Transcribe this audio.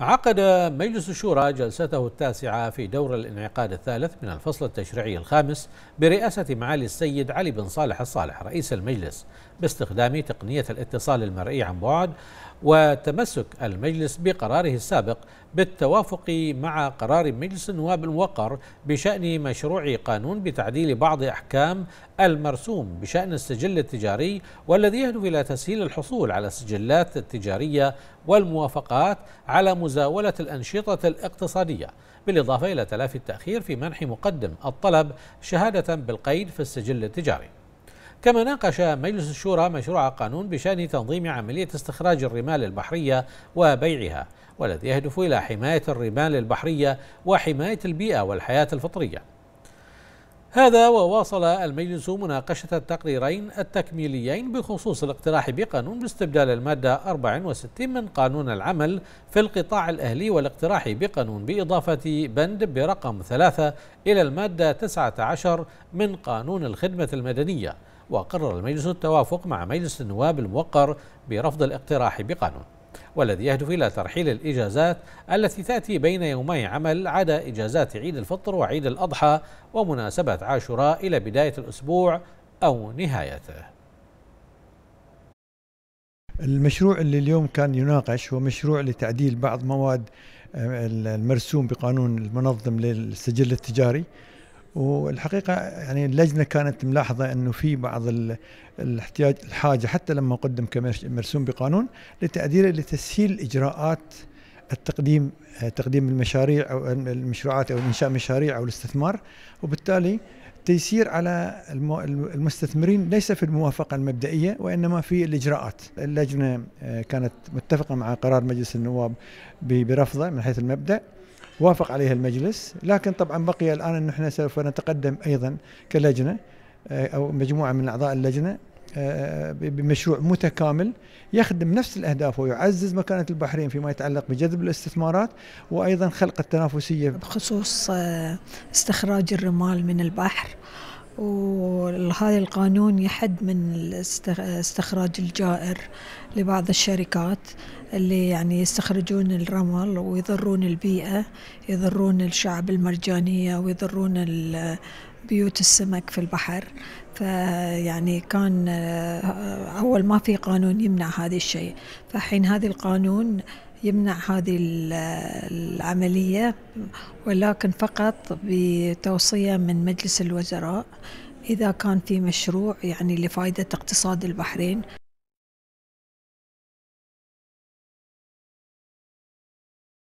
عقد مجلس الشورى جلسته التاسعة في دور الانعقاد الثالث من الفصل التشريعي الخامس برئاسة معالي السيد علي بن صالح الصالح رئيس المجلس باستخدام تقنية الاتصال المرئي عن بعد وتمسك المجلس بقراره السابق بالتوافق مع قرار مجلس النواب الموقر بشأن مشروع قانون بتعديل بعض أحكام المرسوم بشأن السجل التجاري والذي يهدف إلى تسهيل الحصول على السجلات التجارية والموافقات على مزاولة الأنشطة الاقتصادية بالإضافة إلى تلافي التأخير في منح مقدم الطلب شهادة بالقيد في السجل التجاري كما ناقش مجلس الشورى مشروع قانون بشان تنظيم عمليه استخراج الرمال البحريه وبيعها والذي يهدف الى حمايه الرمال البحريه وحمايه البيئه والحياه الفطريه. هذا وواصل المجلس مناقشه التقريرين التكميليين بخصوص الاقتراح بقانون باستبدال الماده 64 من قانون العمل في القطاع الاهلي والاقتراح بقانون باضافه بند برقم 3 الى الماده 19 من قانون الخدمه المدنيه وقرر المجلس التوافق مع مجلس النواب الموقر برفض الاقتراح بقانون والذي يهدف إلى ترحيل الإجازات التي تأتي بين يومي عمل عدا إجازات عيد الفطر وعيد الأضحى ومناسبة عاشوراء إلى بداية الأسبوع أو نهايته المشروع اللي اليوم كان يناقش هو مشروع لتعديل بعض مواد آه، المرسوم بقانون المنظم للسجل التجاري والحقيقة يعني اللجنة كانت ملاحظة أنه في بعض الاحتياج الحاجة حتى لما قدم كمرسوم بقانون لتأديره لتسهيل إجراءات التقديم تقديم المشاريع أو المشروعات أو إنشاء مشاريع أو الاستثمار وبالتالي تيسير على المستثمرين ليس في الموافقة المبدئية وإنما في الإجراءات اللجنة آه، كانت متفقة مع قرار مجلس النواب برفضه من حيث المبدأ وافق عليها المجلس لكن طبعا بقي الآن أن احنا سوف نتقدم أيضا كلجنة آه، أو مجموعة من أعضاء اللجنة آه، بمشروع متكامل يخدم نفس الاهداف ويعزز مكانه البحرين فيما يتعلق بجذب الاستثمارات وايضا خلق التنافسيه بخصوص آه، استخراج الرمال من البحر وهذا القانون يحد من استخراج الجائر لبعض الشركات اللي يعني يستخرجون الرمل ويضرون البيئة يضرون الشعب المرجانية ويضرون بيوت السمك في البحر فيعني كان آه، أول ما في قانون يمنع هذا الشيء فحين هذا القانون يمنع هذه العملية ولكن فقط بتوصية من مجلس الوزراء إذا كان في مشروع يعني لفائدة اقتصاد البحرين